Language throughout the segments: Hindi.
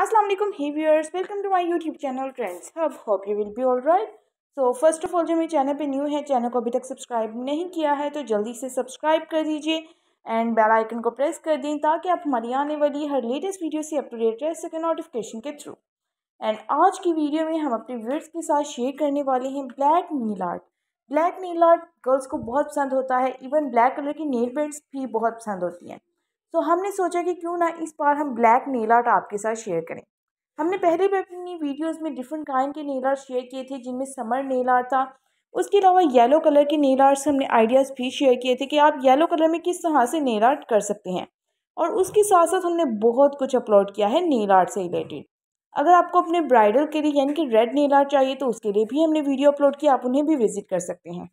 असलम ही viewers welcome to my YouTube channel Trends Hub hope you will be all right so first of all जो मेरे चैनल पे न्यू है चैनल को अभी तक सब्सक्राइब नहीं किया है तो जल्दी से सब्सक्राइब कर दीजिए एंड बेल आइकन को प्रेस कर दें ताकि आप हमारी आने वाली हर लेटेस्ट वीडियो से अप टू डेट रह सकें नोटिफिकेशन के थ्रू एंड आज की वीडियो में हम अपने व्यूअर्स के साथ शेयर करने वाले हैं black nail art black nail art girls को बहुत पसंद होता है इवन ब्लैक कलर की नेल पेंट्स भी बहुत पसंद होती हैं तो हमने सोचा कि क्यों ना इस बार हम ब्लैक नेल आर्ट आपके साथ शेयर करें हमने पहले भी अपनी वीडियोस में डिफरेंट काइंड के नेल आर्ट शेयर किए थे जिनमें समर नेल आर्ट था उसके अलावा येलो कलर के नेल आर्ट्स हमने आइडियाज़ भी शेयर किए थे कि आप येलो कलर में किस तरह से नेल आर्ट कर सकते हैं और उसके साथ साथ हमने बहुत कुछ अपलोड किया है नेल आर्ट से रिलेटेड अगर आपको अपने ब्राइडल के लिए यानी कि रेड नेल आर्ट चाहिए तो उसके लिए भी हमने वीडियो अपलोड किया आप उन्हें भी विजिट कर सकते हैं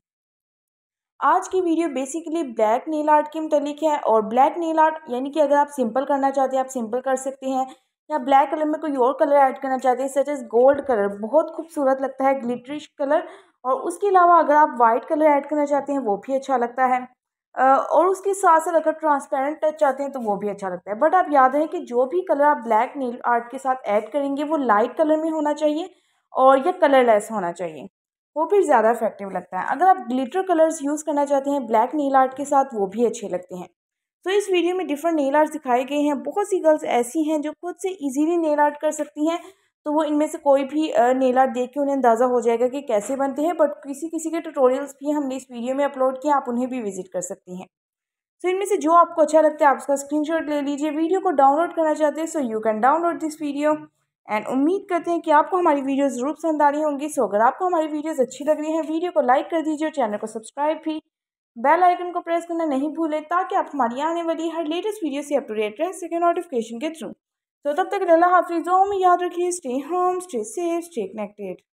आज की video basically black nail art के मुतलिक है और ब्लैक नील आर्ट यानी कि अगर आप सिंपल करना चाहते हैं आप सिंपल कर सकते हैं या ब्लैक कलर में कोई और कलर ऐड करना चाहते हैं सच एज गोल्ड कलर बहुत खूबसूरत लगता है ग्लिटरिश कलर और उसके अलावा अगर आप वाइट कलर ऐड करना चाहते हैं वो भी अच्छा लगता है और उसके साथ साथ अगर ट्रांसपेरेंट टच चाहते हैं तो वो भी अच्छा लगता है बट आप याद रहें कि जो भी कलर आप ब्लैक नील आर्ट के साथ ऐड करेंगे वो लाइट कलर में होना चाहिए और या कलरलेस होना चाहिए वो फिर ज़्यादा इफेक्टिव लगता है अगर आप ग्लिटर कलर्स यूज़ करना चाहते हैं ब्लैक नील आर्ट के साथ वो भी अच्छे लगते हैं तो इस वीडियो में डिफरेंट नेल आर्ट दिखाए गए हैं बहुत सी गर्ल्स ऐसी हैं जो खुद से इजीली नेल आर्ट कर सकती हैं तो वो इनमें से कोई भी नेल आर्ट देख के उन्हें अंदाज़ा हो जाएगा कि कैसे बनते हैं बट किसी किसी के ट्यूटोरियल्स भी हमने इस वीडियो में अपलोड किए आप उन्हें भी विजिट कर सकती हैं सो तो इनमें से जो आपको अच्छा लगता है आप उसका स्क्रीन ले लीजिए वीडियो को डाउनलोड करना चाहते हैं so you can download this video and उम्मीद करते हैं कि आपको हमारी वीडियो ज़रूर पसंद आ रही होंगी सो अगर आपको हमारी वीडियोज़ अच्छी लग रही हैं वीडियो को लाइक कर दीजिए और चैनल को सब्सक्राइब भी बेल आइकन को प्रेस करना नहीं भूलें ताकि आप हमारी आने वाली हर लेटेस्ट वीडियो से अपडेट रह सकें नोटिफिकेशन के थ्रू तो तब तक अल्लाह हाफिज़ में याद रखिए stay home stay safe stay connected